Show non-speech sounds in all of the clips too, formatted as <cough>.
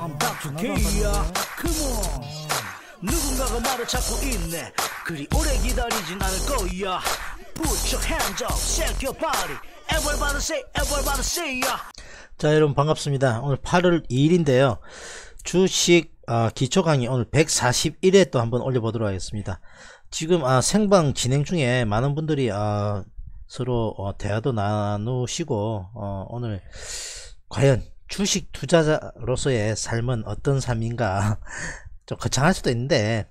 I'm back to K야 Come on 누군가가 말을 찾고 있네 그리 오래 기다리진 않을 거야 Put your hands up, shake your body Everybody say, everybody say yeah. 자 여러분 반갑습니다 오늘 8월 2일인데요 주식 아, 기초 강의 오늘 141회 또 한번 올려보도록 하겠습니다 지금 아, 생방 진행 중에 많은 분들이 아, 서로 어, 대화도 나누시고 어, 오늘 과연 주식 투자자로서의 삶은 어떤 삶인가 <laughs> 좀 거창할 수도 있는데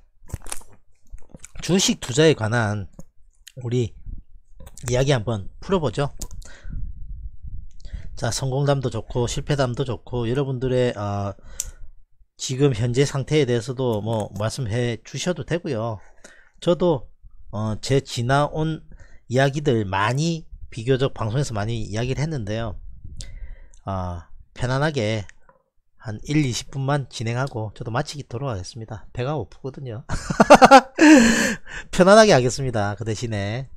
주식 투자에 관한 우리 이야기 한번 풀어보죠 자 성공담도 좋고 실패담도 좋고 여러분들의 어, 지금 현재 상태에 대해서도 뭐 말씀해 주셔도 되고요 저도 어, 제 지나온 이야기들 많이 비교적 방송에서 많이 이야기를 했는데요 어, 편안하게 한 1, 20분만 진행하고 저도 마치기도록 하겠습니다. 배가 고프거든요. <laughs> 편안하게 하겠습니다. 그 대신에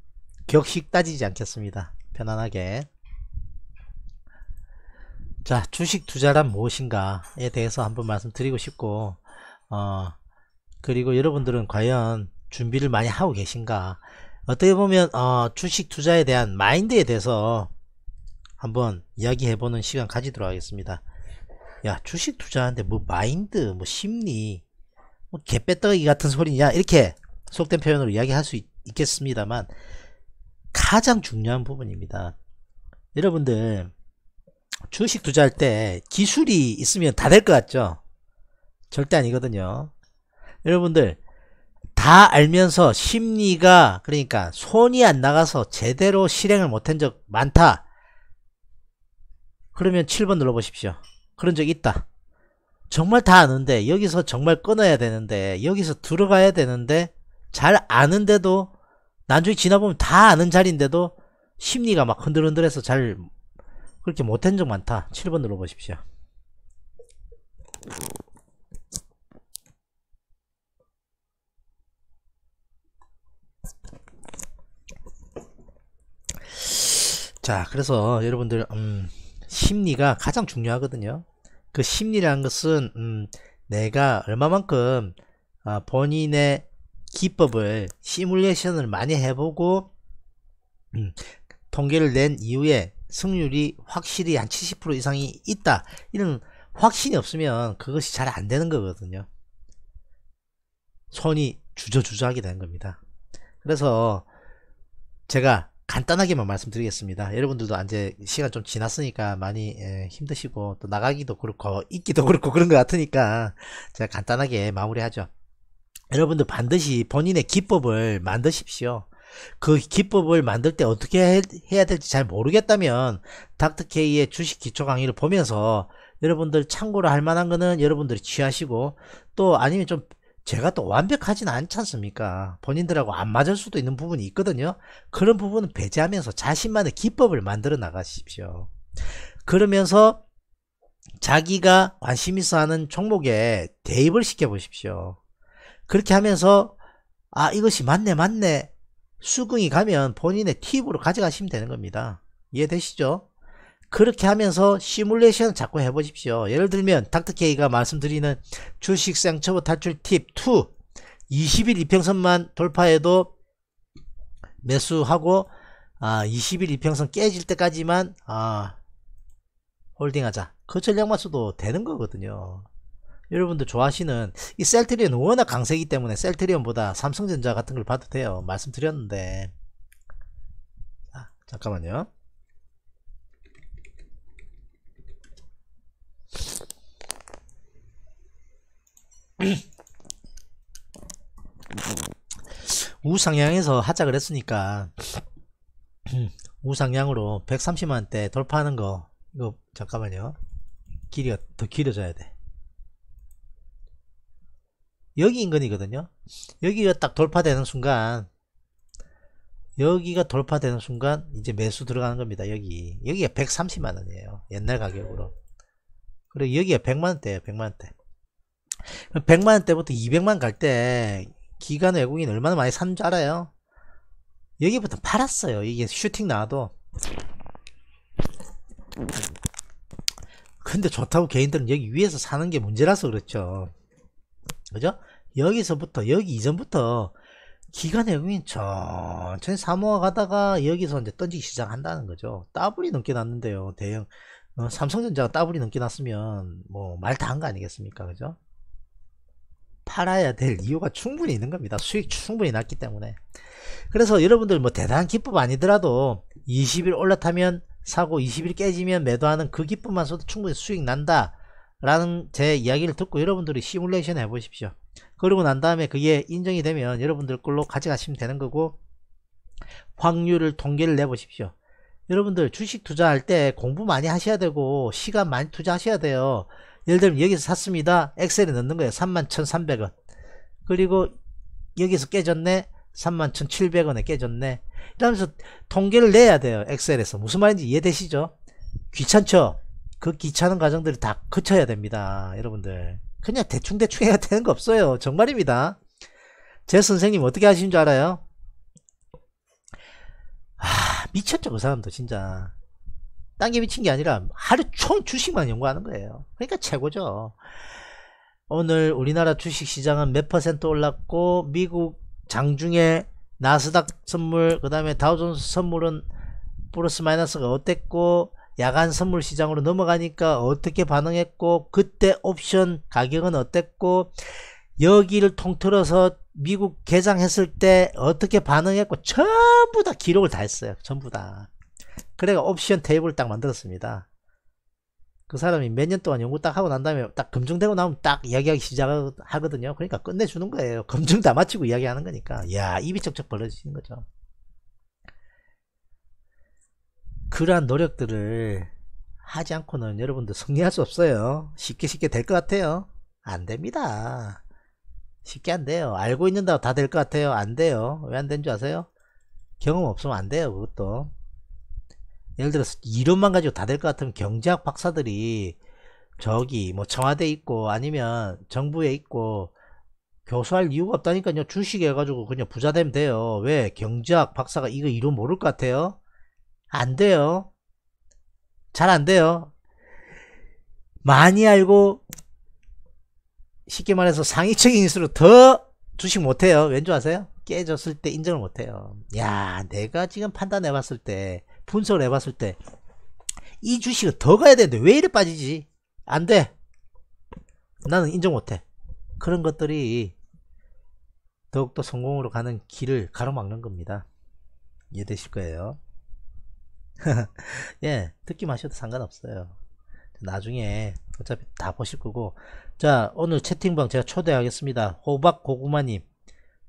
격식 따지지 않겠습니다. 편안하게 자 주식 투자란 무엇인가에 대해서 한번 말씀드리고 싶고 어 그리고 여러분들은 과연 준비를 많이 하고 계신가 어떻게 보면 어, 주식 투자에 대한 마인드에 대해서 한번 이야기해보는 시간 가지도록 하겠습니다. 야 주식 투자하는데 뭐 마인드 뭐 심리 뭐 개빼떡이 같은 소리냐 이렇게 속된 표현으로 이야기할 수 있, 겠습니다만 가장 중요한 부분입니다. 여러분들 주식 투자할 때 기술이 있으면 다 될 것 같죠? 절대 아니거든요. 여러분들 다 알면서 심리가 그러니까 손이 안 나가서 제대로 실행을 못한 적 많다. 그러면 7번 눌러보십시오. 그런 적 있다. 정말 다 아는데 여기서 정말 끊어야 되는데 여기서 들어가야 되는데 잘 아는데도 나중에 지나보면 다 아는 자리인데도 심리가 막 흔들흔들해서 잘 그렇게 못한 적 많다. 7번 눌러보십시오. 자 그래서 여러분들 음 심리가 가장 중요하거든요. 그 심리라는 것은 음, 내가 얼마만큼 어, 본인의 기법을 시뮬레이션을 많이 해보고 음, 통계를 낸 이후에 승률이 확실히 한 70% 이상이 있다 이런 확신이 없으면 그것이 잘 안 되는 거거든요. 손이 주저주저하게 되는 겁니다. 그래서 제가 간단하게만 말씀드리겠습니다. 여러분들도 아, 이제 시간 좀 지났으니까 많이 예, 힘드시고 또 나가기도 그렇고 있기도 그렇고 그런 것 같으니까 제가 간단하게 마무리하죠. 여러분들 반드시 본인의 기법을 만드십시오. 그 기법을 만들 때 어떻게 해야 될지 잘 모르겠다면 닥터케이의 주식 기초 강의를 보면서 여러분들 참고로 할 만한 거는 여러분들이 취하시고 또 아니면 좀 제가 또 완벽하진 않지 않습니까? 본인들하고 안 맞을 수도 있는 부분이 있거든요. 그런 부분은 배제하면서 자신만의 기법을 만들어 나가십시오. 그러면서 자기가 관심 있어 하는 종목에 대입을 시켜 보십시오. 그렇게 하면서 아 이것이 맞네 맞네 수긍이 가면 본인의 팁으로 가져가시면 되는 겁니다. 이해되시죠? 그렇게 하면서 시뮬레이션 자꾸 해보십시오. 예를 들면 닥터케이가 말씀드리는 주식 상처부 탈출 팁 2 20일 이평선만 돌파해도 매수하고 아, 20일 이평선 깨질 때까지만 아, 홀딩하자. 그 전략만 써도 되는 거거든요. 여러분들 좋아하시는 이 셀트리온 워낙 강세이기 때문에 셀트리온보다 삼성전자 같은 걸 봐도 돼요. 말씀드렸는데 자, 잠깐만요. <clears throat> 우상향에서 하자 그랬으니까 <clears throat> 우상향으로 130만원대 돌파하는 거 이거 잠깐만요 길이가 더 길어져야 돼 여기 인근이거든요 여기가 딱 돌파되는 순간 여기가 돌파되는 순간 이제 매수 들어가는 겁니다 여기 여기가 130만원이에요 옛날 가격으로 그리고 여기가 100만원대에요 100만원대 100만 원대부터 200만 갈 때기간 외국인 얼마나 많이 산 줄 알아요? 여기부터 팔았어요. 이게 슈팅 나와도. 근데 좋다고 개인들은 여기 위에서 사는 게 문제라서 그렇죠. 그죠? 여기서부터, 여기 이전부터 기간 외국인 천천히 사모아 가다가 여기서 이제 던지기 시작한다는 거죠. 따블이 넘게 났는데요. 대형. 어, 삼성전자가 따블이 넘게 났으면 뭐 말 다 한 거 아니겠습니까? 그죠? 팔아야 될 이유가 충분히 있는 겁니다. 수익 충분히 났기 때문에. 그래서 여러분들 뭐 대단한 기법 아니더라도 20일 올라타면 사고 20일 깨지면 매도하는 그 기법만 써도 충분히 수익 난다. 라는 제 이야기를 듣고 여러분들이 시뮬레이션 해보십시오. 그러고 난 다음에 그게 인정이 되면 여러분들 걸로 가져가시면 되는 거고 확률을 통계를 내보십시오. 여러분들 주식 투자할 때 공부 많이 하셔야 되고 시간 많이 투자하셔야 돼요. 예를 들면 여기서 샀습니다. 엑셀에 넣는 거예요. 31,300원. 그리고 여기서 깨졌네. 31,700원에 깨졌네. 이러면서 통계를 내야 돼요. 엑셀에서. 무슨 말인지 이해되시죠? 귀찮죠? 그 귀찮은 과정들을 다 거쳐야 됩니다. 여러분들. 그냥 대충대충 해야 되는 거 없어요. 정말입니다. 제 선생님 어떻게 하시는 줄 알아요? 아, 미쳤죠, 그 사람도 진짜. 딴게 미친 게 아니라 하루 총 주식만 연구하는 거예요. 그러니까 최고죠. 오늘 우리나라 주식시장은 몇 퍼센트 올랐고 미국 장중에 나스닥 선물 그 다음에 다우존스 선물은 플러스 마이너스가 어땠고 야간 선물 시장으로 넘어가니까 어떻게 반응했고 그때 옵션 가격은 어땠고 여기를 통틀어서 미국 개장했을 때 어떻게 반응했고 전부 다 기록을 다 했어요 전부 다 그래가 옵션 테이블 딱 만들었습니다. 그 사람이 몇 년 동안 연구 딱 하고 난 다음에 딱 검증되고 나면 딱 이야기하기 시작하거든요. 그러니까 끝내주는 거예요. <laughs> 검증 다 마치고 이야기하는 거니까. 야 입이 척척 벌어지는 거죠. 그러한 노력들을 하지 않고는 여러분들 승리할 수 없어요. 쉽게 쉽게 될 것 같아요. 안 됩니다. 쉽게 안 돼요. 알고 있는다고 다 될 것 같아요. 안 돼요. 왜 안 되는 줄 아세요? 경험 없으면 안 돼요. 그것도. 예를 들어서 이론만 가지고 다 될 것 같으면 경제학 박사들이 저기 뭐 청와대 있고 아니면 정부에 있고 교수할 이유가 없다니까요. 주식 해가지고 그냥 부자 되면 돼요. 왜 경제학 박사가 이거 이론 모를 것 같아요? 안 돼요. 잘 안 돼요. 많이 알고 쉽게 말해서 상위적인 수로더 주식 못해요. 왠 줄 아세요? 깨졌을 때 인정을 못해요. 야, 내가 지금 판단해봤을 때 분석을 해봤을 때 이 주식은 더 가야 되는데 왜 이래 빠지지? 안 돼. 나는 인정 못해. 그런 것들이 더욱더 성공으로 가는 길을 가로막는 겁니다. 이해되실 거예요. <laughs> 예, 듣기마셔도 상관없어요. 나중에 어차피 다 보실 거고 자 오늘 채팅방 제가 초대하겠습니다 호박고구마님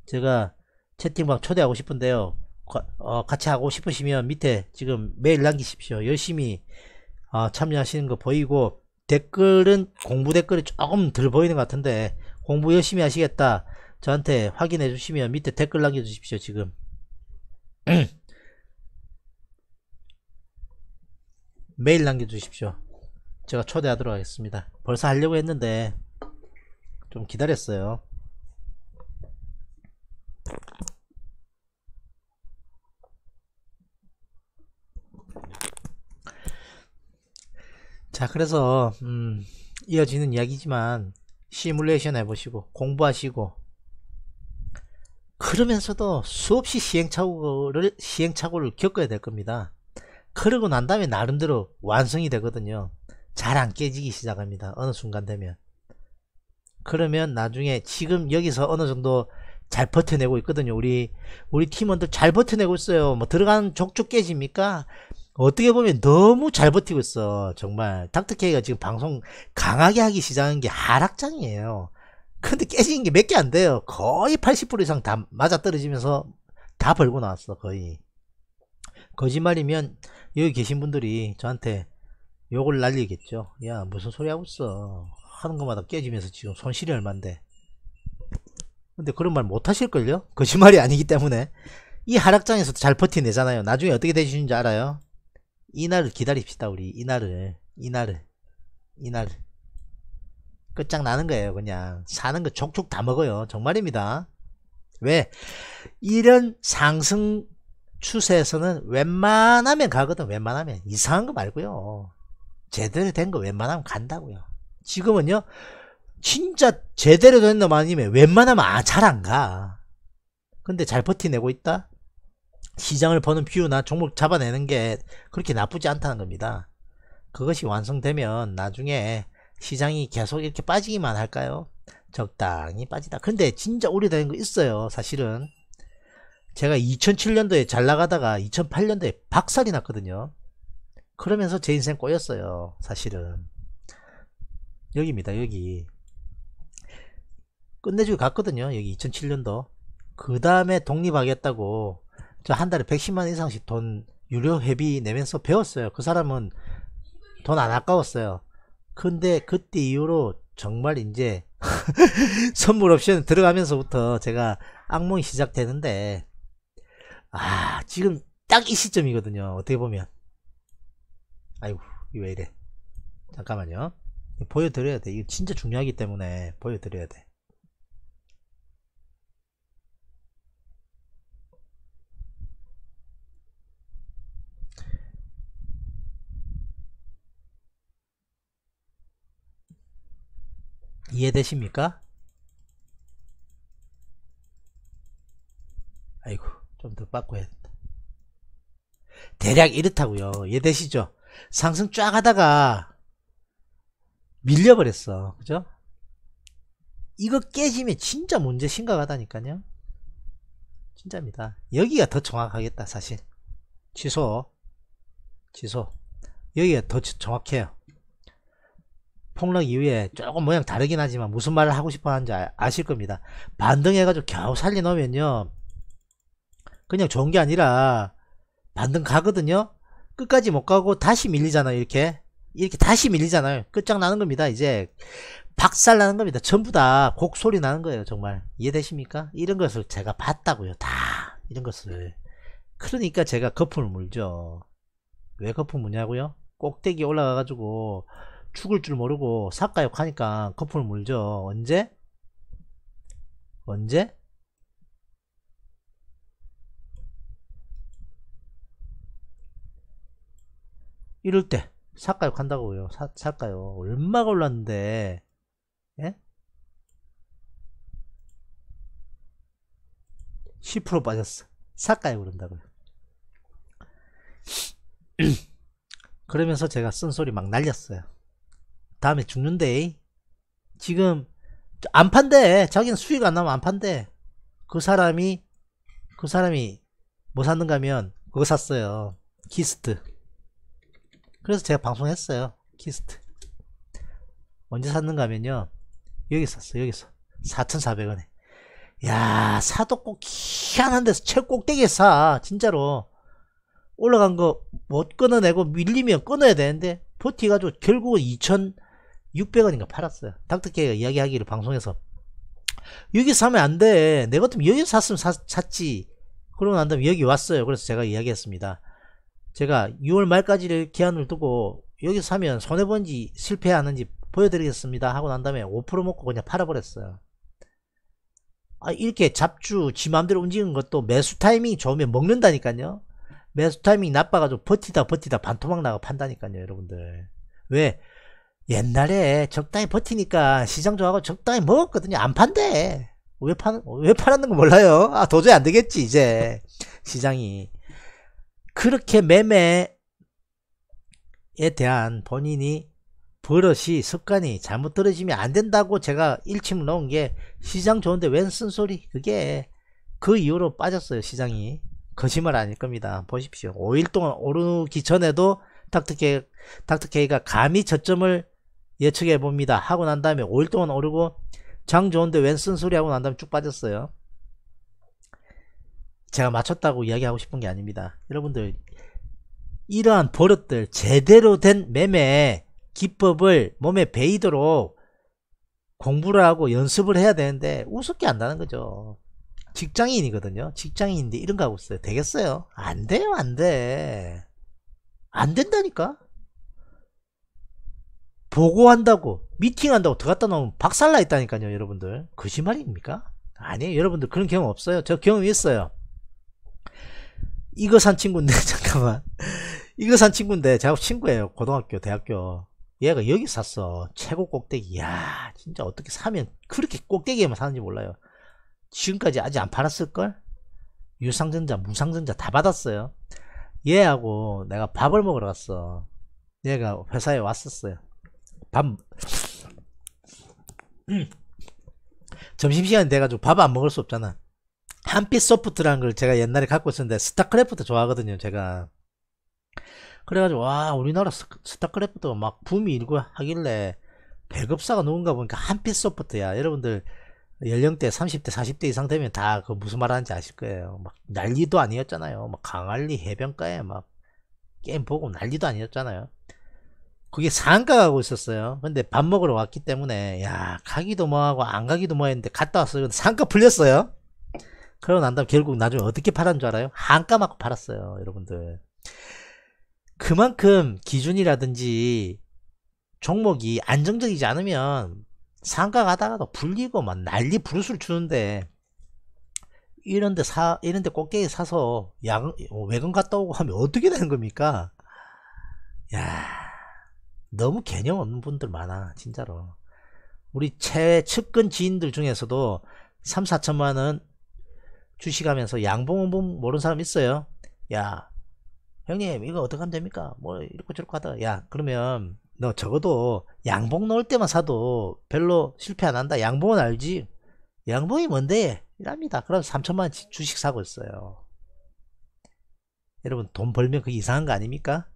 제가 채팅방 초대하고 싶은데요 어, 같이 하고 싶으시면 밑에 지금 메일 남기십시오. 열심히 어, 참여하시는 거 보이고 댓글은 공부 댓글이 조금 덜 보이는 것 같은데 공부 열심히 하시겠다. 저한테 확인해 주시면 밑에 댓글 남겨 주십시오. 지금 <clears throat> 메일 남겨 주십시오. 제가 초대하도록 하겠습니다. 벌써 하려고 했는데 좀 기다렸어요. 자 그래서 음, 이어지는 이야기지만 시뮬레이션 해보시고 공부하시고 그러면서도 수없이 시행착오를 시행착오를 겪어야 될 겁니다 그러고 난 다음에 나름대로 완성이 되거든요 잘 안 깨지기 시작합니다 어느 순간 되면 그러면 나중에 지금 여기서 어느 정도 잘 버텨내고 있거든요 우리 우리 팀원들 잘 버텨내고 있어요 뭐 들어가는 족족 깨집니까 어떻게 보면 너무 잘 버티고 있어. 정말 닥터케이가 지금 방송 강하게 하기 시작한 게 하락장이에요. 근데 깨진 게 몇 개 안 돼요. 거의 80% 이상 다 맞아떨어지면서 다 벌고 나왔어 거의. 거짓말이면 여기 계신 분들이 저한테 욕을 날리겠죠. 야 무슨 소리 하고 있어. 하는 것마다 깨지면서 지금 손실이 얼만데. 근데 그런 말 못 하실걸요? 거짓말이 아니기 때문에. 이 하락장에서도 잘 버티내잖아요. 나중에 어떻게 되시는지 알아요? 이날을 기다립시다 우리 이날을 이날을 이날을 끝장나는 거예요 그냥 사는 거 족족 다 먹어요 정말입니다 왜 이런 상승 추세에서는 웬만하면 가거든 웬만하면 이상한 거 말고요 제대로 된 거 웬만하면 간다고요 지금은요 진짜 제대로 된 놈 아니면 웬만하면 아, 잘 안가 근데 잘 버티내고 있다 시장을 버는 뷰나 종목 잡아내는 게 그렇게 나쁘지 않다는 겁니다. 그것이 완성되면 나중에 시장이 계속 이렇게 빠지기만 할까요? 적당히 빠지다. 근데 진짜 오래된 거 있어요. 사실은 제가 2007년도에 잘 나가다가 2008년도에 박살이 났거든요. 그러면서 제 인생 꼬였어요. 사실은 여기입니다. 여기 끝내주고 갔거든요. 여기 2007년도 그 다음에 독립하겠다고 저한 달에 110만 이상씩 돈 유료 회비 내면서 배웠어요. 그 사람은 돈 안 아까웠어요. 근데 그때 이후로 정말 이제 <laughs> 선물 옵션 들어가면서부터 제가 악몽이 시작되는데 아 지금 딱 이 시점이거든요. 어떻게 보면 아이고 왜 이래 잠깐만요 보여드려야 돼. 이거 진짜 중요하기 때문에 보여드려야 돼. 이해되십니까? 아이고 좀 더 바꿔야 된다 대략 이렇다고요 이해되시죠? 상승 쫙 하다가 밀려버렸어 그죠? 이거 깨지면 진짜 문제 심각하다니까요 진짜입니다 여기가 더 정확하겠다 사실 취소 취소 여기가 더 정확해요 폭락 이후에 조금 모양 다르긴 하지만 무슨 말을 하고 싶어 하는지 아, 실 겁니다. 반등해가지고 겨우 살려놓으면요. 그냥 좋은 게 아니라 반등 가거든요. 끝까지 못 가고 다시 밀리잖아요. 이렇게. 이렇게 다시 밀리잖아요. 끝장나는 겁니다. 이제 박살나는 겁니다. 전부 다 곡소리 나는 거예요. 정말. 이해되십니까? 이런 것을 제가 봤다고요. 다. 이런 것을. 그러니까 제가 거품을 물죠. 왜 거품 을물냐고요 꼭대기 올라가가지고 죽을 줄 모르고 사가욕하니까 거품을 물죠. 언제? 언제? 이럴 때 사가욕 한다고요. 사, 사가욕 얼마가 올랐는데 예? 10% 빠졌어. 사가욕 그런다고요. <clears throat> 그러면서 제가 쓴소리 막 날렸어요. 다음에 죽는데 지금 안 판대 자기는 수익 안 나면 안 판대 그 사람이 그 사람이 뭐 샀는가 하면 그거 샀어요 키스트 그래서 제가 방송했어요 키스트 언제 샀는가 하면요 여기 샀어 여기서 4,400원에 야 사도 꼭 희한한 데서 최 꼭대기에 사 진짜로 올라간 거 못 끊어내고 밀리면 끊어야 되는데 버티가지고 결국은 2천 600원인가 팔았어요. 닥터케이가 이야기하기를 방송에서 여기 사면 안 돼. 내 같으면 여기 샀으면 사, 샀지. 그러고 난 다음에 여기 왔어요. 그래서 제가 이야기했습니다. 제가 6월 말까지를 기한을 두고 여기 사면 손해본지 실패하는지 보여드리겠습니다. 하고 난 다음에 5% 먹고 그냥 팔아버렸어요. 아, 이렇게 잡주 지 마음대로 움직이는 것도 매수 타이밍이 좋으면 먹는다니까요. 매수 타이밍이 나빠가지고 버티다 버티다 반토막 나가 판다니까요 여러분들 왜 옛날에 적당히 버티니까 시장 좋아하고 적당히 먹었거든요. 안 판대. 왜파왜 팔았는 거 몰라요. 아, 도저히 안 되겠지, 이제. 시장이. 그렇게 매매에 대한 본인이 버릇이 습관이 잘못 떨어지면 안 된다고 제가 일침 을 넣은 게 시장 좋은데 웬 쓴소리 그게 그 이후로 빠졌어요 시장이 거짓말 아닐 겁니다 보십시오 5일 동안 오르기 전에도 닥터케 닥터케이가 감히 저점을 예측해 봅니다. 하고 난 다음에 5일 동안 오르고 장 좋은데 웬 쓴소리 하고 난 다음에 쭉 빠졌어요. 제가 맞췄다고 이야기하고 싶은 게 아닙니다. 여러분들 이러한 버릇들 제대로 된 매매 기법을 몸에 배이도록 공부를 하고 연습을 해야 되는데 우습게 안다는 거죠. 직장인이거든요. 직장인인데 이런 거 하고 있어요. 되겠어요? 안 돼요, 안 돼. 안 된다니까? 보고한다고 미팅한다고 들어갔다 나오면 박살나 있다니까요 여러분들 거짓말입니까? 아니에요 여러분들 그런 경험 없어요 저 경험이 있어요 이거 산 친구인데 <laughs> 잠깐만 이거 산 친구인데 제가 친구예요 고등학교 대학교 얘가 여기 샀어 최고 꼭대기 야 진짜 어떻게 사면 그렇게 꼭대기에만 사는지 몰라요 지금까지 아직 안 팔았을걸? 유상전자 무상전자 다 받았어요 얘하고 내가 밥을 먹으러 갔어 얘가 회사에 왔었어요 밥 점심시간 돼가지고 밥 안 먹을 수 없잖아 한빛 소프트라는 걸 제가 옛날에 갖고 있었는데 스타크래프트 좋아하거든요 제가 그래가지고 와 우리나라 스타크래프트막 붐이 일고 하길래 배급사가 누군가 보니까 한빛 소프트야 여러분들 연령대 30대 40대 이상 되면 다 그 무슨 말 하는지 아실 거예요 막 난리도 아니었잖아요 막 강할리 해변가에 막 게임 보고 난리도 아니었잖아요 그게 상가 가고 있었어요. 근데 밥 먹으러 왔기 때문에 야 가기도 뭐하고 안 가기도 뭐했는데 갔다 왔어요. 근데 상가 풀렸어요. 그러고 난 다음 결국 나중에 어떻게 팔았는 줄 알아요? 한가 맞고 팔았어요. 여러분들. 그만큼 기준이라든지 종목이 안정적이지 않으면 상가 가다가도 불리고 막 난리 부르스를 주는데 이런데 사 이런데 꽃게이 사서 야외근 어, 갔다 오고 하면 어떻게 되는 겁니까? 야 너무 개념 없는 분들 많아 진짜로 우리 최 측근 지인들 중에서도 3, 4천만 원 주식하면서 양봉은 모르는 사람 있어요 야 형님 이거 어떻게 하면 됩니까 뭐 이렇고 저렇고 하다가 야 그러면 너 적어도 양봉 넣을 때만 사도 별로 실패 안 한다 양봉은 알지 양봉이 뭔데 이랍니다 그럼 3천만 원 주식 사고 있어요 여러분 돈 벌면 그 이상한 거 아닙니까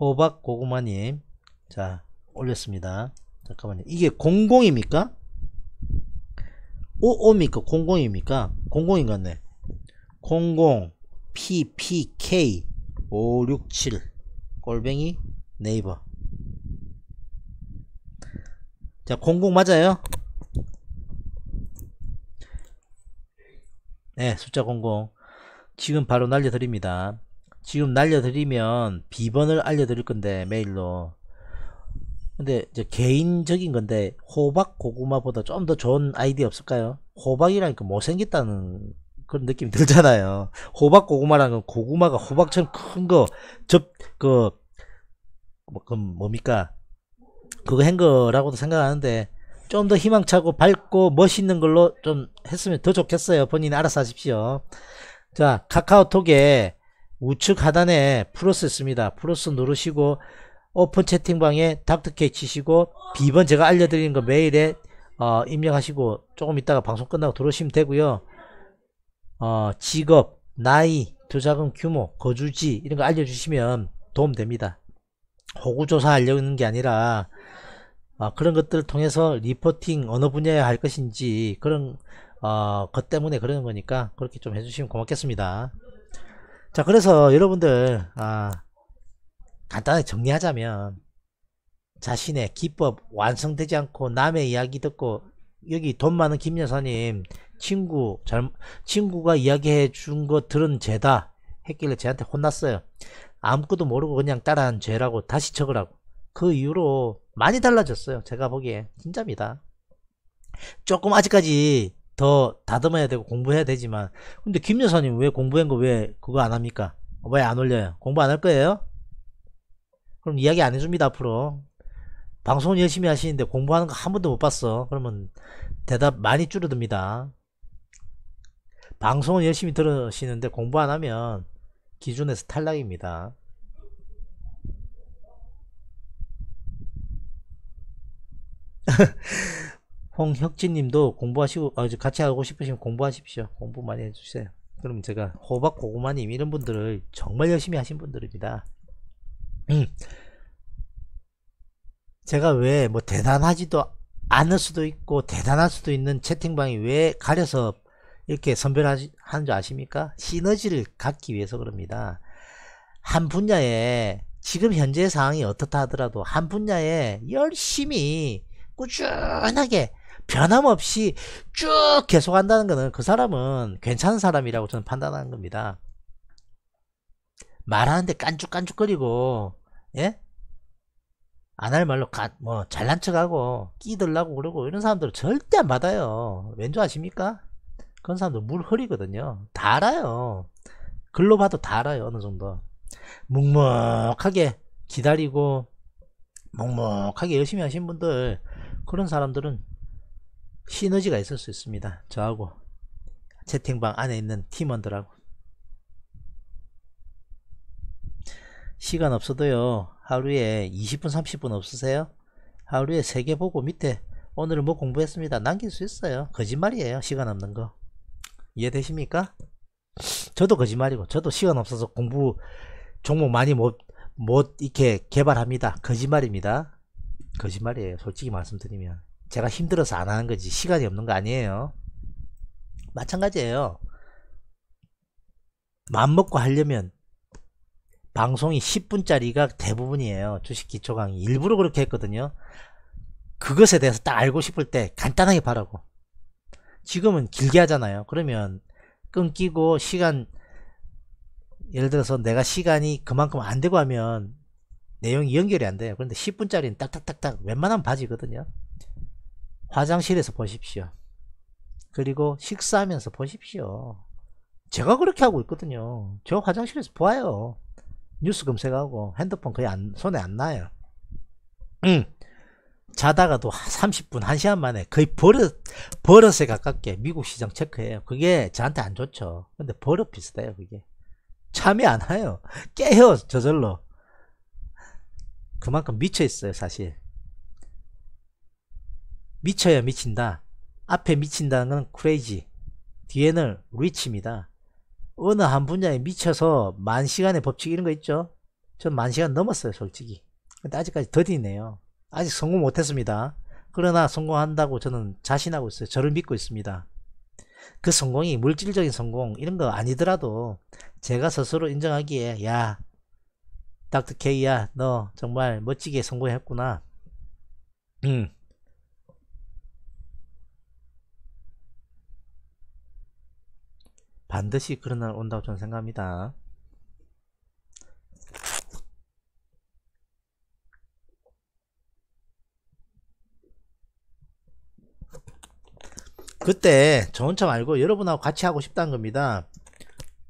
호박 고구마님 자 올렸습니다 잠깐만요 이게 00입니까? 55입니까? 00입니까? 00인 같네 00 PPK 567 골뱅이 네이버 자00 맞아요? 네 숫자 00 지금 바로 날려드립니다 지금 날려드리면 비번을 알려드릴 건데 메일로 근데 이제 개인적인 건데 호박 고구마보다 좀 더 좋은 아이디어 없을까요? 호박이라니까 못생겼다는 그런 느낌이 들잖아요. 호박 고구마라는 건 고구마가 호박처럼 큰거접그 뭐, 그 뭡니까 그거 한 거라고도 생각하는데 좀 더 희망차고 밝고 멋있는 걸로 좀 했으면 더 좋겠어요. 본인이 알아서 하십시오. 자 카카오톡에 우측 하단에 플러스 있습니다. 플러스 누르시고 오픈 채팅방에 닥터케이 치시고 비번 제가 알려드리는 거 메일에 어, 입력하시고 조금 있다가 방송 끝나고 들어오시면 되고요. 어, 직업, 나이, 투자금 규모, 거주지 이런 거 알려주시면 도움됩니다. 호구조사 하려는 게 아니라 어, 그런 것들을 통해서 리포팅 어느 분야에 할 것인지 그런 어, 것 때문에 그러는 거니까 그렇게 좀 해주시면 고맙겠습니다. 자 그래서 여러분들 아, 간단하게 정리하자면 자신의 기법 완성되지 않고 남의 이야기 듣고 여기 돈 많은 김 여사님 친구 잘, 친구가 이야기해 준 거 들은 죄다 했길래 쟤한테 혼났어요 아무것도 모르고 그냥 따라한 죄라고 다시 적으라고 그 이후로 많이 달라졌어요 제가 보기에 진짜입니다 조금 아직까지 더 다듬어야 되고 공부해야 되지만 근데 김 여사님 왜 공부한 거 왜 그거 안 합니까? 왜 안 올려요? 공부 안 할 거예요? 그럼 이야기 안 해줍니다 앞으로 방송 열심히 하시는데 공부하는 거 한 번도 못 봤어 그러면 대답 많이 줄어듭니다 방송은 열심히 들으시는데 공부 안 하면 기준에서 탈락입니다 <laughs> 홍혁진님도 공부하시고 아, 같이 하고 싶으시면 공부하십시오. 공부 많이 해주세요. 그럼 제가 호박 고구마님 이런 분들을 정말 열심히 하신 분들입니다. 음. 제가 왜 뭐 대단하지도 않을 수도 있고 대단할 수도 있는 채팅방이 왜 가려서 이렇게 선별하는 줄 아십니까? 시너지를 갖기 위해서 그럽니다. 한 분야에 지금 현재 상황이 어떻다 하더라도 한 분야에 열심히 꾸준하게 변함없이 쭉 계속한다는 거는 그 사람은 괜찮은 사람이라고 저는 판단하는 겁니다. 말하는데 깐죽깐죽거리고 예? 안 할 말로 가, 뭐 잘난 척하고 끼들라고 그러고 이런 사람들은 절대 안 받아요. 왠지 아십니까? 그런 사람들 물 흐리거든요. 다 알아요. 글로 봐도 다 알아요. 어느 정도. 묵묵하게 기다리고 묵묵하게 열심히 하신 분들 그런 사람들은 시너지가 있을 수 있습니다. 저하고 채팅방 안에 있는 팀원들하고 시간 없어도요 하루에 20분 30분 없으세요? 하루에 3개 보고 밑에 오늘은 뭐 공부했습니다 남길 수 있어요 거짓말이에요 시간 없는 거 이해되십니까? 저도 거짓말이고 저도 시간 없어서 공부 종목 많이 못, 못 이렇게 개발합니다 거짓말입니다 거짓말이에요 솔직히 말씀드리면 제가 힘들어서 안 하는 거지 시간이 없는 거 아니에요 마찬가지예요 마음 먹고 하려면 방송이 10분짜리가 대부분이에요 주식 기초 강의 일부러 그렇게 했거든요 그것에 대해서 딱 알고 싶을 때 간단하게 바라고 지금은 길게 하잖아요 그러면 끊기고 시간 예를 들어서 내가 시간이 그만큼 안 되고 하면 내용이 연결이 안 돼요 그런데 10분짜리는 딱딱딱딱 웬만하면 봐지거든요 화장실에서 보십시오. 그리고 식사하면서 보십시오. 제가 그렇게 하고 있거든요. 저 화장실에서 보아요. 뉴스 검색하고 핸드폰 거의 안, 손에 안 나요. 음. 자다가도 30분, 1시간 만에 거의 버릇, 버릇에 가깝게 미국 시장 체크해요. 그게 저한테 안 좋죠. 근데 버릇 비슷해요, 그게. 잠이 안 와요. 깨요, 저절로. 그만큼 미쳐있어요, 사실. 미쳐야 미친다 앞에 미친다는 건 c r a z 뒤에는 r i c 입니다 어느 한 분야에 미쳐서 만 시간의 법칙 이런 거 있죠 전 만 시간 넘었어요 솔직히 근데 아직까지 더디네요 아직 성공 못했습니다 그러나 성공한다고 저는 자신하고 있어요 저를 믿고 있습니다 그 성공이 물질적인 성공 이런 거 아니더라도 제가 스스로 인정하기에 야 닥터 K야 너 정말 멋지게 성공했구나 음. 반드시 그런 날 온다고 저는 생각합니다. 그때 저 혼자 말고 여러분하고 같이 하고 싶다는 겁니다.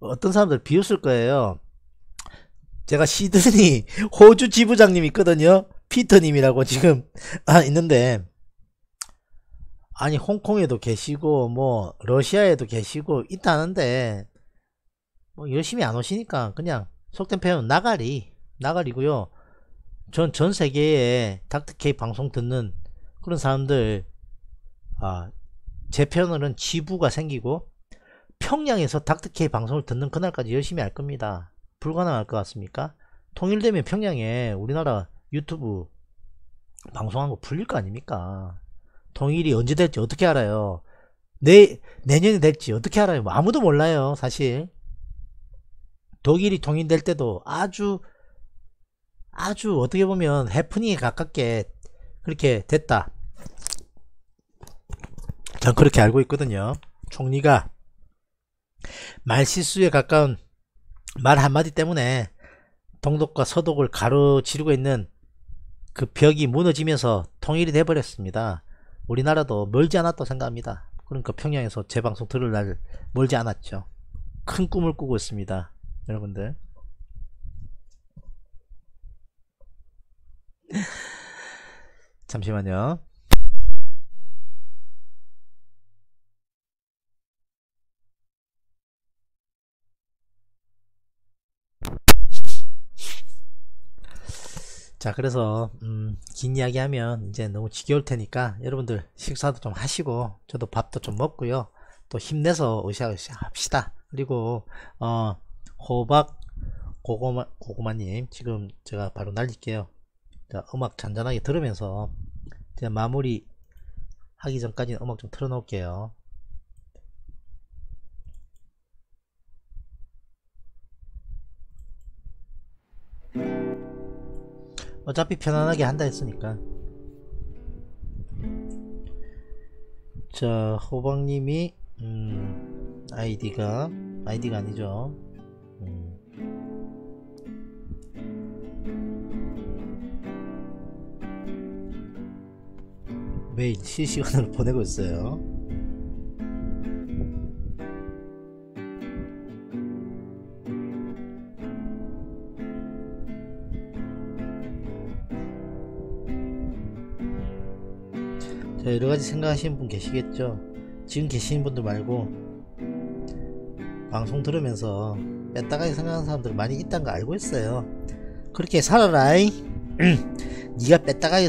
어떤 사람들 비웃을 거예요. 제가 시드니 <laughs> 호주 지부장님 있거든요. 피터님이라고 지금 아, 있는데 아니 홍콩에도 계시고 뭐 러시아에도 계시고 있다는데 뭐 열심히 안 오시니까 그냥 속된 표현 나가리 나가리고요 전 전 세계에 닥터케이 방송 듣는 그런 사람들 아, 제표현으로는 지부가 생기고 평양에서 닥터케이 방송을 듣는 그날까지 열심히 할 겁니다 불가능할 것 같습니까 통일되면 평양에 우리나라 유튜브 방송한 거 풀릴 거 아닙니까 통일이 언제 될지 어떻게 알아요? 내, 내년이 될지 어떻게 알아요? 뭐 아무도 몰라요, 사실. 독일이 통일될 때도 아주, 아주 어떻게 보면 해프닝에 가깝게 그렇게 됐다. 전 그렇게 알고 있거든요. 총리가 말 실수에 가까운 말 한마디 때문에 동독과 서독을 가로지르고 있는 그 벽이 무너지면서 통일이 돼버렸습니다. 우리나라도 멀지 않았다고 생각합니다. 그러니까 평양에서 재 방송 들을 날 멀지 않았죠. 큰 꿈을 꾸고 있습니다. 여러분들. <laughs> 잠시만요. 자 그래서 음, 긴 이야기 하면 이제 너무 지겨울 테니까 여러분들 식사도 좀 하시고 저도 밥도 좀 먹고요 또 힘내서 으쌰으쌰 합시다 그리고 어 호박 고구마 고구마님 지금 제가 바로 날릴게요 자 음악 잔잔하게 들으면서 제 마무리 하기 전까지 음악 좀 틀어놓을게요 어차피 편안하게 한다 했으니까 자 호박님이 음, 아이디가 아이디가 아니죠 음. 매일 실시간으로 <laughs> 보내고 있어요 여러가지 음. 생각하시는 분 계시겠죠 지금 계시는 분들 말고 방송 들으면서 뺐다가게 생각하는 사람들 많이 있다는 거 알고 있어요 그렇게 살아라이 니가 <clears throat> 뺐다가게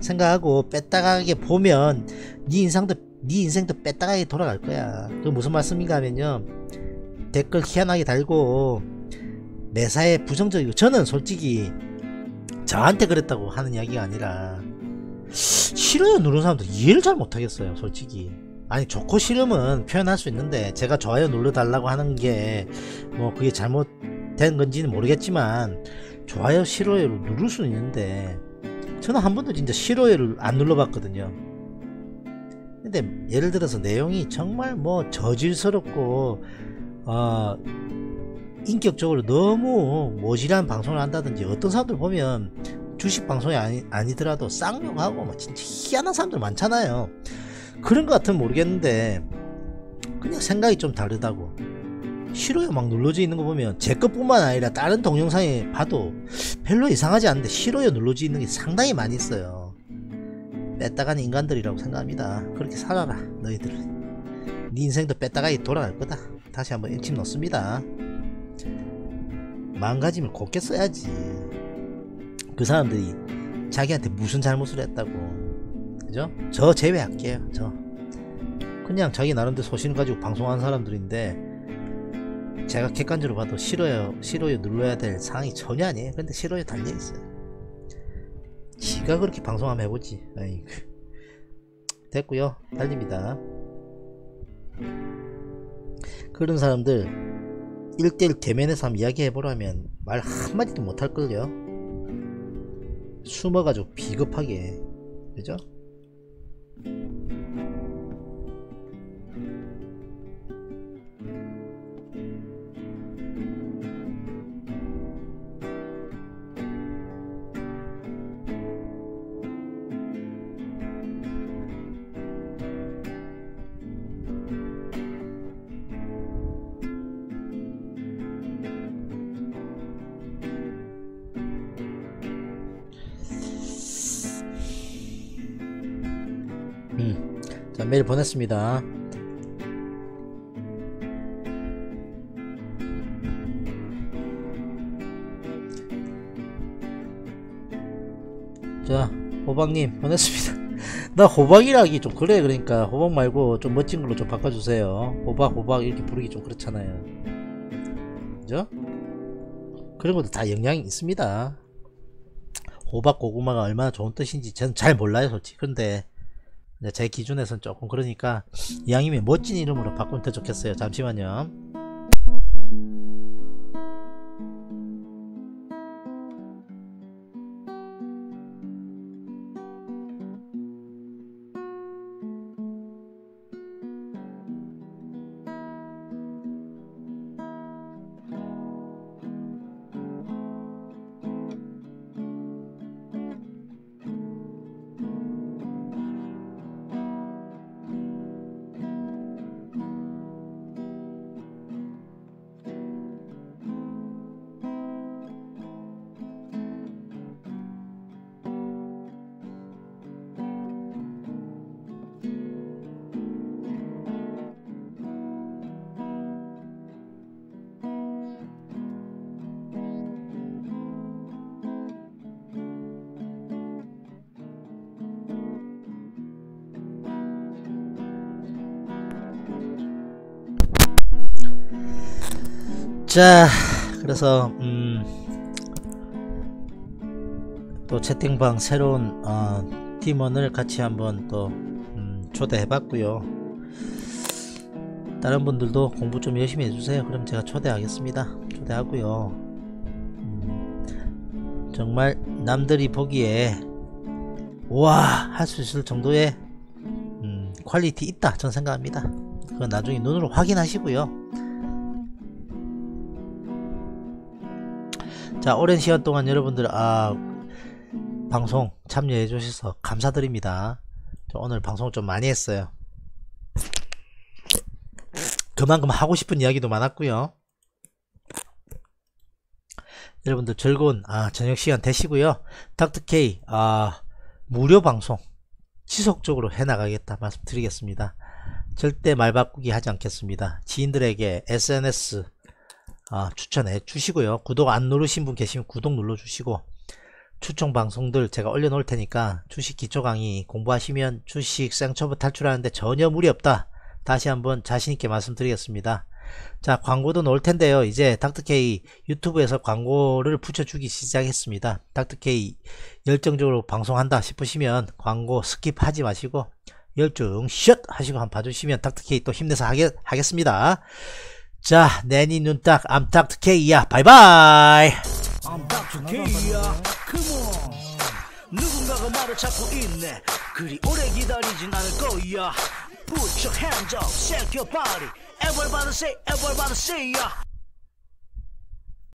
생각하고 뺐다가게 보면 니 네 인상도 네 인생도 뺐다가게 돌아갈 거야 그 무슨 말씀인가 하면요 댓글 희한하게 달고 매사에 부정적이고 저는 솔직히 저한테 그랬다고 하는 이야기가 아니라 싫어요 누른 사람들 이해를 잘 못하겠어요 솔직히 아니 좋고 싫음은 표현할 수 있는데 제가 좋아요 눌러달라고 하는 게 뭐 그게 잘못된 건지는 모르겠지만 좋아요 싫어요를 누를 수는 있는데 저는 한 번도 진짜 싫어요를 안 눌러봤거든요 근데 예를 들어서 내용이 정말 뭐 저질스럽고 어 인격적으로 너무 모질한 방송을 한다든지 어떤 사람들 보면 주식 방송이 아니, 아니더라도 쌍욕하고 막 뭐 진짜 희한한 사람들 많잖아요. 그런 것 같으면 모르겠는데 그냥 생각이 좀 다르다고. 싫어요 막 눌러져 있는 거 보면 제 것뿐만 아니라 다른 동영상에 봐도 별로 이상하지 않은데 싫어요 눌러져 있는 게 상당히 많이 있어요. 뺐다간 인간들이라고 생각합니다. 그렇게 살아라 너희들은. 네 인생도 뺐다가 돌아갈 거다. 다시 한번 일침 넣습니다. 망가짐을 곱게 써야지. 그 사람들이 자기한테 무슨 잘못을 했다고 그죠? 저 제외할게요 저 그냥 자기 나름대로 소신 을 가지고 방송하는 사람들인데 제가 객관적으로 봐도 싫어요 싫어요 눌러야 될 상황이 전혀 아니에요 근데 싫어요 달려있어요 지가 그렇게 방송하면 해보지 아이고. 그. 됐고요 달립니다 그런 사람들 1대1 대면에서 한번 이야기해보라면 말 한마디도 못할걸요 숨어가지고 비겁하게 그죠? 메일 보냈습니다. 자, 호박님 보냈습니다. <laughs> 나 호박이라기 좀 그래 그러니까 호박 말고 좀 멋진 걸로 좀 바꿔주세요 호박 호박 이렇게 부르기 좀 그렇잖아요 그죠? 그런 것도 다 영향이 있습니다 호박 고구마가 얼마나 좋은 뜻인지 저는 잘 몰라요 솔직히 근데 네, 제 기준에선 조금 그러니까 이왕이면 멋진 이름으로 바꾸면 더 좋겠어요. 잠시만요. 자 그래서 음, 또 채팅방 새로운 어, 팀원을 같이 한번 또 음, 초대해 봤고요 다른 분들도 공부 좀 열심히 해주세요 그럼 제가 초대하겠습니다 초대하고요 음, 정말 남들이 보기에 우와할 수 있을 정도의 음, 퀄리티 있다 전 생각합니다 그건 나중에 눈으로 확인하시고요 자 오랜 시간 동안 여러분들 아 방송 참여해 주셔서 감사드립니다 오늘 방송 좀 많이 했어요 그만큼 하고 싶은 이야기도 많았고요 여러분들 즐거운 아, 저녁 시간 되시고요 닥터케이 아, 무료 방송 지속적으로 해나가겠다 말씀드리겠습니다 절대 말 바꾸기 하지 않겠습니다 지인들에게 SNS 아, 추천해 주시고요. 구독 안 누르신 분 계시면 구독 눌러 주시고 추천 방송들 제가 올려 놓을 테니까 주식 기초 강의 공부하시면 주식 쌍처분 탈출하는데 전혀 무리 없다. 다시 한번 자신 있게 말씀드리겠습니다. 자 광고도 넣을 텐데요 이제 닥터케이 유튜브에서 광고를 붙여주기 시작했습니다 닥터케이 열정적으로 방송한다 싶으시면 광고 스킵하지 마시고 열중 슛 하시고 한번 봐주시면 닥터케이 또 힘내서 하겠, 하겠습니다 자, 내니 눈딱 암탉 특혜이야. 바이바이. 암탉 특혜이야. 그모. 누군가가 나를 찾고 있네. 그리 오래 기다리진 않을 거야. Put your hands up, shake your body. Everybody say, everybody say, yeah.